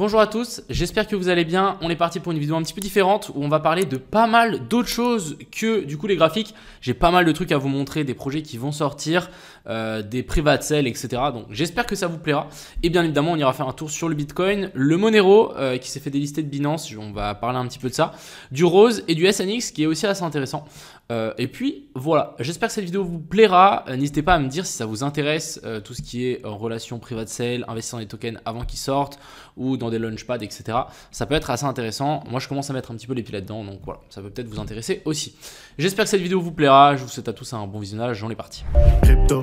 Bonjour à tous, j'espère que vous allez bien. On est parti pour une vidéo un petit peu différente où on va parler de pas mal d'autres choses que du coup les graphiques. J'ai pas mal de trucs à vous montrer, des projets qui vont sortir, euh, des private sales, etc. Donc j'espère que ça vous plaira. Et bien évidemment, on ira faire un tour sur le Bitcoin, le Monero euh, qui s'est fait délister de Binance, on va parler un petit peu de ça, du Rose et du SNX qui est aussi assez intéressant. Euh, et puis voilà, j'espère que cette vidéo vous plaira. Euh, n'hésitez pas à me dire si ça vous intéresse, euh, tout ce qui est relation private sale, investir dans des tokens avant qu'ils sortent ou dans des launchpads, etc. Ça peut être assez intéressant. Moi, je commence à mettre un petit peu les pieds là-dedans, donc voilà, ça peut peut-être vous intéresser aussi. J'espère que cette vidéo vous plaira. Je vous souhaite à tous un bon visionnage. j'en ai parti. Crypto,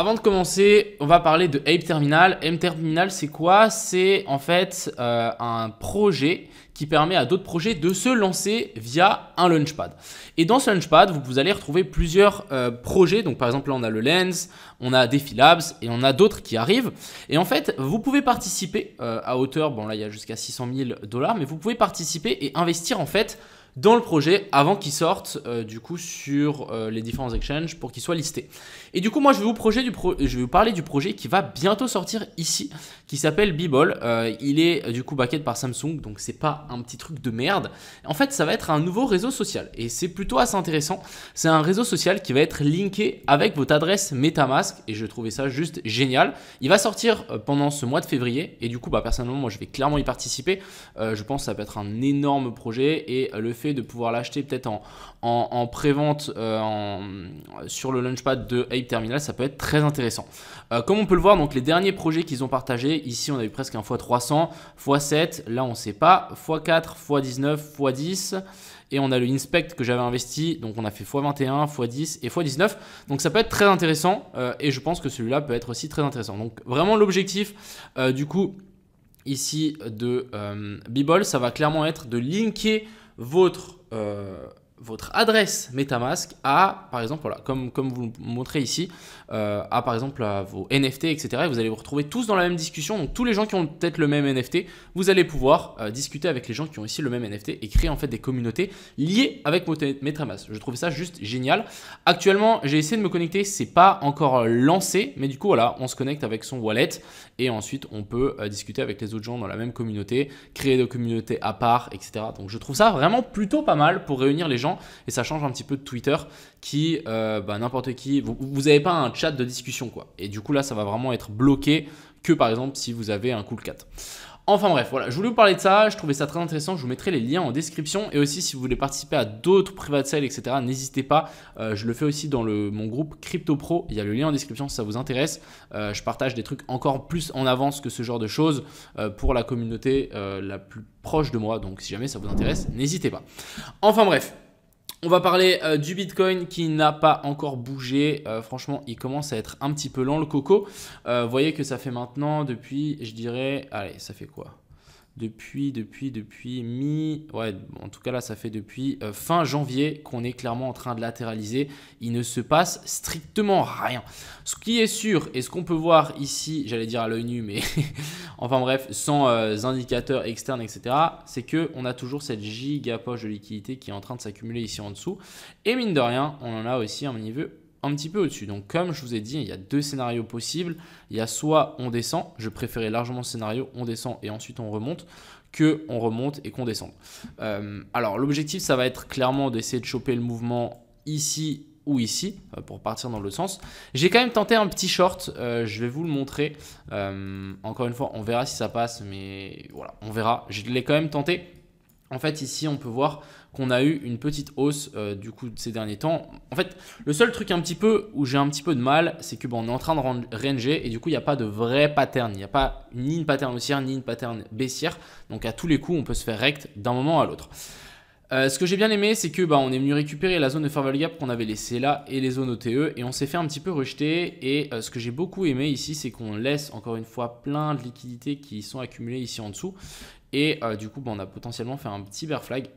avant de commencer, on va parler de Ape Terminal. Ape Terminal, c'est quoi C'est en fait euh, un projet qui permet à d'autres projets de se lancer via un launchpad. Et dans ce launchpad, vous, allez retrouver plusieurs euh, projets. Donc par exemple, là, on a le Lens, on a Defi Labs et on a d'autres qui arrivent. Et en fait, vous pouvez participer euh, à hauteur, bon là, il y a jusqu'à 600 000 dollars, mais vous pouvez participer et investir en fait dans le projet avant qu'ils sortent euh, du coup sur euh, les différents exchanges pour qu'ils soient listés. Et du coup, moi je vais vous, projet du je vais vous parler du projet qui va bientôt sortir ici, qui s'appelle Bibol. Euh, il est du coup backé par Samsung, donc c'est pas un petit truc de merde. En fait, ça va être un nouveau réseau social et c'est plutôt assez intéressant. C'est un réseau social qui va être linké avec votre adresse MetaMask et je trouvais ça juste génial. Il va sortir pendant ce mois de février et du coup, bah personnellement, moi je vais clairement y participer. je pense que ça peut être un énorme projet et le fait de pouvoir l'acheter peut-être en, en, en pré-vente euh, sur le launchpad de Ape Terminal, ça peut être très intéressant. Euh, comme on peut le voir, donc les derniers projets qu'ils ont partagés, ici on a eu presque un x300, x7, là on ne sait pas, x4, x19, x10 et on a le inspect que j'avais investi donc on a fait x21 x10 et x19 donc ça peut être très intéressant euh, et je pense que celui-là peut être aussi très intéressant donc vraiment l'objectif du coup ici de euh, ça va clairement être de linker votre euh, votre adresse MetaMask à, par exemple, voilà, comme, comme vous le montrez ici, euh, à par exemple vos NFT, etc. vous allez vous retrouver tous dans la même discussion. Donc tous les gens qui ont peut-être le même NFT, vous allez pouvoir euh, discuter avec les gens qui ont ici le même NFT et créer en fait des communautés liées avec MetaMask. Je trouve ça juste génial. Actuellement, j'ai essayé de me connecter, c'est pas encore euh, lancé, mais du coup voilà, on se connecte avec son wallet et ensuite on peut discuter avec les autres gens dans la même communauté, créer des communautés à part, etc. Donc je trouve ça vraiment plutôt pas mal pour réunir les gens et ça change un petit peu de Twitter qui, euh, bah, n'importe qui, vous n'avez pas un chat de discussion quoi. Et du coup là, ça va vraiment être bloqué que par exemple si vous avez un cool cat. Enfin bref, voilà, je voulais vous parler de ça, je trouvais ça très intéressant, je vous mettrai les liens en description et aussi si vous voulez participer à d'autres private sales, etc., n'hésitez pas, euh, je le fais aussi dans le, mon groupe Crypto Pro, il y a le lien en description si ça vous intéresse, euh, je partage des trucs encore plus en avance que ce genre de choses pour la communauté la plus proche de moi, donc si jamais ça vous intéresse, n'hésitez pas. Enfin bref, on va parler euh, du Bitcoin qui n'a pas encore bougé. Euh, franchement, il commence à être un petit peu lent le coco. Euh, vous voyez que ça fait maintenant depuis, je dirais, allez, ça fait quoi depuis, depuis, depuis mi... Ouais, en tout cas là, ça fait depuis euh, fin janvier qu'on est clairement en train de latéraliser. Il ne se passe strictement rien. Ce qui est sûr, et ce qu'on peut voir ici, j'allais dire à l'œil nu, mais enfin bref, sans indicateur indicateurs externes, etc., c'est qu'on a toujours cette giga poche de liquidité qui est en train de s'accumuler ici en dessous. Et mine de rien, on en a aussi un niveau un petit peu au-dessus. Donc comme je vous ai dit, il y a deux scénarios possibles. Il y a soit on descend, je préférais largement ce scénario, on descend et ensuite on remonte, que on remonte et qu'on descend euh, alors l'objectif, ça va être clairement d'essayer de choper le mouvement ici ou ici euh, pour partir dans l'autre sens. J'ai quand même tenté un petit short, euh, je vais vous le montrer. encore une fois, on verra si ça passe, mais voilà, on verra. Je l'ai quand même tenté. En fait, ici, on peut voir qu'on a eu une petite hausse euh, du coup de ces derniers temps. En fait, le seul truc un petit peu où j'ai un petit peu de mal, c'est que on est en train de ranger et du coup, il n'y a pas de vrai pattern. Il n'y a pas ni une pattern haussière ni une pattern baissière. Donc, à tous les coups, on peut se faire rect d'un moment à l'autre. Euh, ce que j'ai bien aimé, c'est que bah, on est venu récupérer la zone de fair gap qu'on avait laissée là et les zones OTE et on s'est fait un petit peu rejeter. Et euh, ce que j'ai beaucoup aimé ici, c'est qu'on laisse encore une fois plein de liquidités qui sont accumulées ici en dessous. Et euh, du coup, bah, on a potentiellement fait un petit bear flag.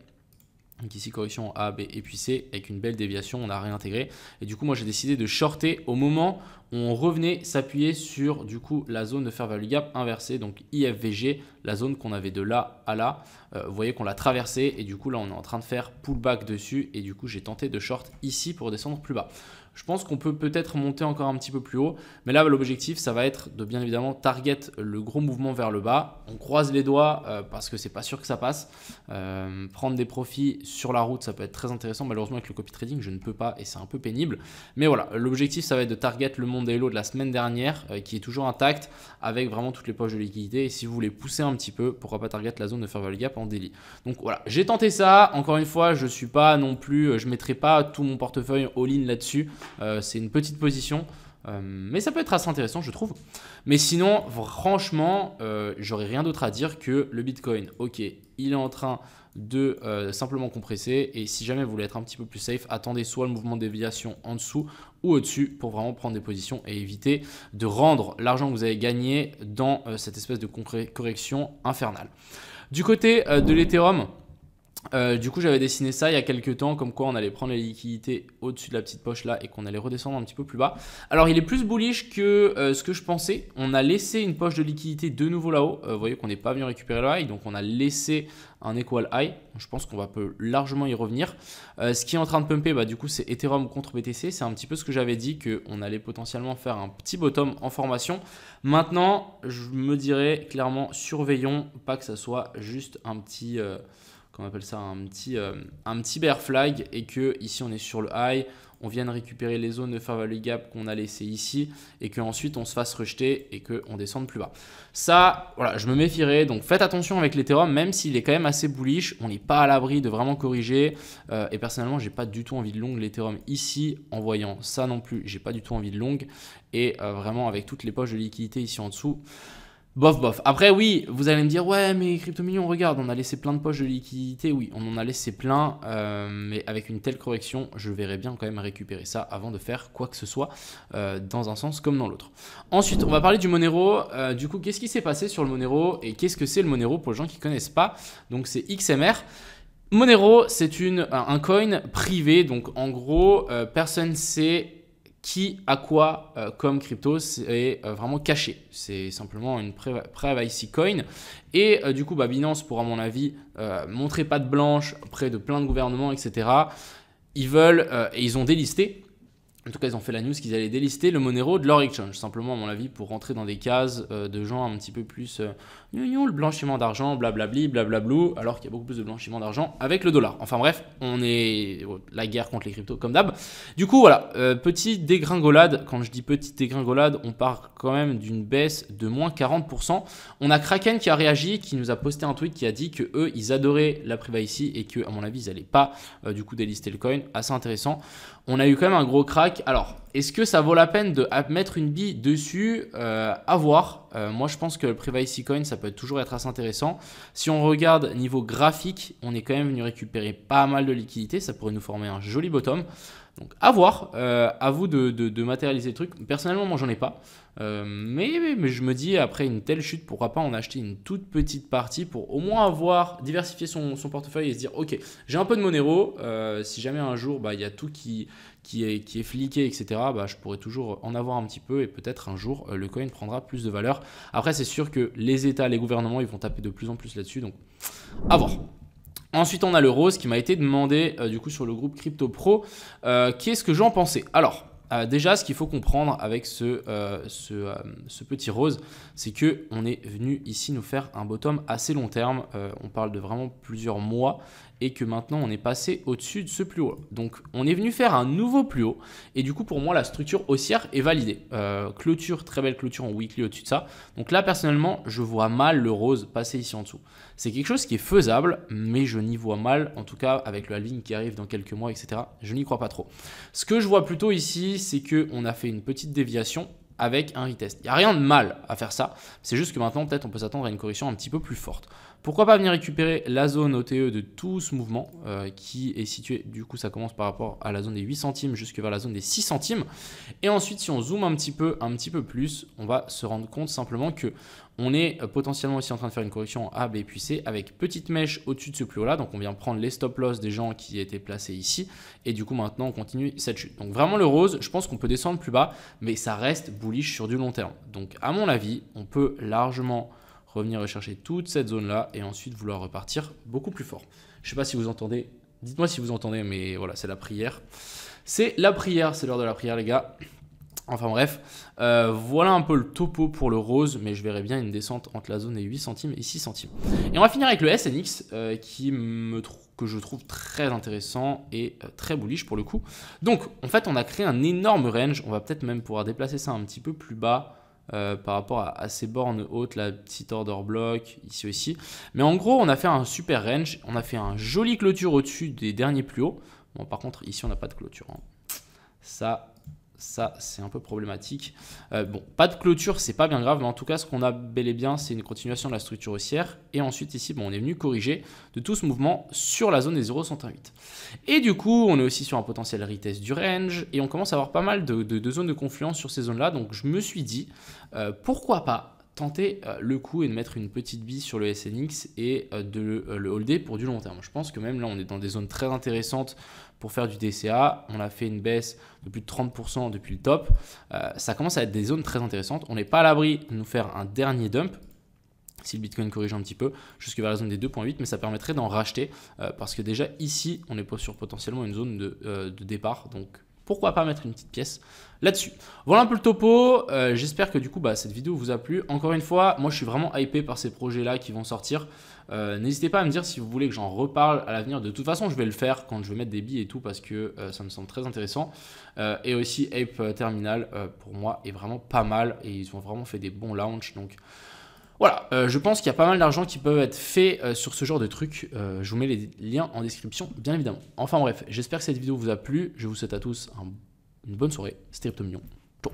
Donc ici, correction A, B et puis C, avec une belle déviation, on a réintégré. Et du coup, moi, j'ai décidé de shorter au moment où on revenait s'appuyer sur, du coup, la zone de fair value gap inversée, donc IFVG, la zone qu'on avait de là à là. Euh, vous voyez qu'on l'a traversée et du coup, là, on est en train de faire pullback dessus. Et du coup, j'ai tenté de short ici pour descendre plus bas je pense qu'on peut peut-être monter encore un petit peu plus haut. Mais là, l'objectif, ça va être de bien évidemment target le gros mouvement vers le bas. On croise les doigts euh, parce que c'est pas sûr que ça passe. Euh, prendre des profits sur la route, ça peut être très intéressant. Malheureusement, avec le copy trading, je ne peux pas et c'est un peu pénible. Mais voilà, l'objectif, ça va être de target le Hello de la semaine dernière euh, qui est toujours intact avec vraiment toutes les poches de liquidité. Et si vous voulez pousser un petit peu, pourquoi pas target la zone de fair gap en daily. Donc voilà, j'ai tenté ça. Encore une fois, je suis pas non plus, je mettrai pas tout mon portefeuille all-in là-dessus. Euh, c'est une petite position. Euh, mais ça peut être assez intéressant, je trouve. Mais sinon, franchement, euh, j'aurais rien d'autre à dire que le Bitcoin, ok, il est en train de simplement compresser. Et si jamais vous voulez être un petit peu plus safe, attendez soit le mouvement de déviation en dessous ou au-dessus pour vraiment prendre des positions et éviter de rendre l'argent que vous avez gagné dans cette espèce de correction infernale. Du côté de l'Ethereum, euh, du coup, j'avais dessiné ça il y a quelques temps, comme quoi on allait prendre les liquidités au-dessus de la petite poche là et qu'on allait redescendre un petit peu plus bas. Alors, il est plus bullish que euh, ce que je pensais. On a laissé une poche de liquidité de nouveau là-haut. Euh, vous voyez qu'on n'est pas venu récupérer le high, donc on a laissé un equal high. Je pense qu'on va peu largement y revenir. ce qui est en train de pumper, bah, du coup, c'est Ethereum contre BTC. C'est un petit peu ce que j'avais dit qu'on allait potentiellement faire un petit bottom en formation. Maintenant, je me dirais clairement, surveillons, pas que ça soit juste un petit qu'on appelle ça un petit, euh, un petit bear flag et que ici on est sur le high, on vienne récupérer les zones de fair gap qu'on a laissé ici et qu'ensuite on se fasse rejeter et qu'on descende plus bas. Ça, voilà, je me méfierai. Donc faites attention avec l'Ethereum, même s'il est quand même assez bullish, on n'est pas à l'abri de vraiment corriger. Euh, et personnellement, j'ai pas du tout envie de long l'Ethereum ici en voyant ça non plus. J'ai pas du tout envie de long et euh, vraiment avec toutes les poches de liquidité ici en dessous. Bof, bof. Après, oui, vous allez me dire, ouais, mais crypto million, regarde, on a laissé plein de poches de liquidités. » Oui, on en a laissé plein, euh, mais avec une telle correction, je verrais bien quand même récupérer ça avant de faire quoi que ce soit euh, dans un sens comme dans l'autre. Ensuite, on va parler du Monero. Euh, du coup, qu'est-ce qui s'est passé sur le Monero et qu'est-ce que c'est le Monero pour les gens qui ne connaissent pas Donc, c'est XMR. Monero, c'est un coin privé. Donc, en gros, personne sait qui à quoi euh, comme crypto C'est euh, vraiment caché. C'est simplement une preuve privacy coin. Et euh, du coup, bah, Binance pour à mon avis, montrer pas de blanche près de plein de gouvernements, etc. Ils veulent et ils ont délisté en tout cas, ils ont fait la news qu'ils allaient délister le Monero de leur exchange, simplement à mon avis pour rentrer dans des cases euh, de gens un petit peu plus euh, le blanchiment d'argent, blablabli, blablablu. alors qu'il y a beaucoup plus de blanchiment d'argent avec le dollar. Enfin bref, on est oh, la guerre contre les cryptos comme d'hab. Du coup, voilà, euh, petite dégringolade. Quand je dis petite dégringolade, on part quand même d'une baisse de moins 40%. On a Kraken qui a réagi, qui nous a posté un tweet qui a dit que eux, ils adoraient la privacy et qu'à mon avis, ils n'allaient pas du coup délister le coin. Assez intéressant. On a eu quand même un gros crack alors, est-ce que ça vaut la peine de mettre une bille dessus euh, À voir. Euh, moi, je pense que le Privacy Coin, ça peut toujours être assez intéressant. Si on regarde niveau graphique, on est quand même venu récupérer pas mal de liquidités. Ça pourrait nous former un joli bottom. Donc, à voir. Euh, à vous de, matérialiser le truc. Personnellement, moi, j'en ai pas. Euh, mais, mais, je me dis, après une telle chute, pourquoi pas en acheter une toute petite partie pour au moins avoir diversifié son, portefeuille et se dire, ok, j'ai un peu de Monero. si jamais un jour, bah, il y a tout qui qui est, qui est fliqué, etc., bah, je pourrais toujours en avoir un petit peu et peut-être un jour euh, le coin prendra plus de valeur. Après, c'est sûr que les États, les gouvernements, ils vont taper de plus en plus là-dessus, donc à voir. Ensuite, on a le rose qui m'a été demandé euh, du coup sur le groupe Crypto Pro. Euh, qu'est-ce que j'en pensais Alors, déjà, ce qu'il faut comprendre avec ce, ce, ce, petit rose, c'est que on est venu ici nous faire un bottom assez long terme. on parle de vraiment plusieurs mois et que maintenant on est passé au-dessus de ce plus haut. Donc on est venu faire un nouveau plus haut et du coup pour moi la structure haussière est validée. Euh, clôture, très belle clôture en weekly au-dessus de ça. Donc là personnellement je vois mal le rose passer ici en dessous. C'est quelque chose qui est faisable mais je n'y vois mal en tout cas avec le ligne qui arrive dans quelques mois etc. Je n'y crois pas trop. Ce que je vois plutôt ici c'est qu'on a fait une petite déviation avec un retest. Il n'y a rien de mal à faire ça, c'est juste que maintenant peut-être on peut s'attendre à une correction un petit peu plus forte. Pourquoi pas venir récupérer la zone OTE de tout ce mouvement euh, qui est situé, du coup ça commence par rapport à la zone des 8 centimes jusque vers la zone des 6 centimes. Et ensuite si on zoome un petit peu, un petit peu plus, on va se rendre compte simplement que on est potentiellement aussi en train de faire une correction A, B puis C avec petite mèche au-dessus de ce plus haut là. Donc on vient prendre les stop loss des gens qui étaient placés ici. Et du coup maintenant on continue cette chute. Donc vraiment le rose, je pense qu'on peut descendre plus bas, mais ça reste bullish sur du long terme. Donc à mon avis, on peut largement revenir rechercher toute cette zone-là et ensuite vouloir repartir beaucoup plus fort. Je ne sais pas si vous entendez, dites-moi si vous entendez, mais voilà, c'est la prière. C'est la prière, c'est l'heure de la prière les gars. Enfin bref, euh, voilà un peu le topo pour le rose, mais je verrai bien une descente entre la zone et 8 centimes et 6 centimes. Et on va finir avec le SNX, euh, qui me que je trouve très intéressant et euh, très bullish pour le coup. Donc en fait on a créé un énorme range, on va peut-être même pouvoir déplacer ça un petit peu plus bas, euh, par rapport à, ces bornes hautes, la petite order block, ici aussi. Mais en gros, on a fait un super range, on a fait un joli clôture au-dessus des derniers plus hauts. Bon, par contre, ici, on n'a pas de clôture. Hein. Ça, ça c'est un peu problématique. Euh, bon, pas de clôture, c'est pas bien grave, mais en tout cas ce qu'on a bel et bien c'est une continuation de la structure haussière. Et ensuite ici, bon, on est venu corriger de tout ce mouvement sur la zone des 0,118. Et du coup, on est aussi sur un potentiel retest du range, et on commence à avoir pas mal de, zones de confluence sur ces zones-là. Donc je me suis dit, euh, pourquoi pas tenter euh, le coup et de mettre une petite bille sur le SNX et euh, de euh, le, holder pour du long terme. Je pense que même là, on est dans des zones très intéressantes pour faire du DCA. On a fait une baisse de plus de 30% depuis le top. ça commence à être des zones très intéressantes. On n'est pas à l'abri de nous faire un dernier dump si le Bitcoin corrige un petit peu, jusque vers la zone des 2.8, mais ça permettrait d'en racheter, parce que déjà ici, on est sur potentiellement une zone de, de départ, donc pourquoi pas mettre une petite pièce là-dessus. Voilà un peu le topo. Euh, j'espère que du coup, bah, cette vidéo vous a plu. Encore une fois, moi, je suis vraiment hypé par ces projets-là qui vont sortir. Euh, n'hésitez pas à me dire si vous voulez que j'en reparle à l'avenir. De toute façon, je vais le faire quand je vais mettre des billes et tout parce que euh, ça me semble très intéressant. et aussi, Ape Terminal, pour moi, est vraiment pas mal et ils ont vraiment fait des bons launches, Donc, voilà, euh, je pense qu'il y a pas mal d'argent qui peut être fait euh, sur ce genre de trucs. Euh, je vous mets les liens en description, bien évidemment. Enfin bref, j'espère que cette vidéo vous a plu. Je vous souhaite à tous une bonne soirée. C'était Ciao.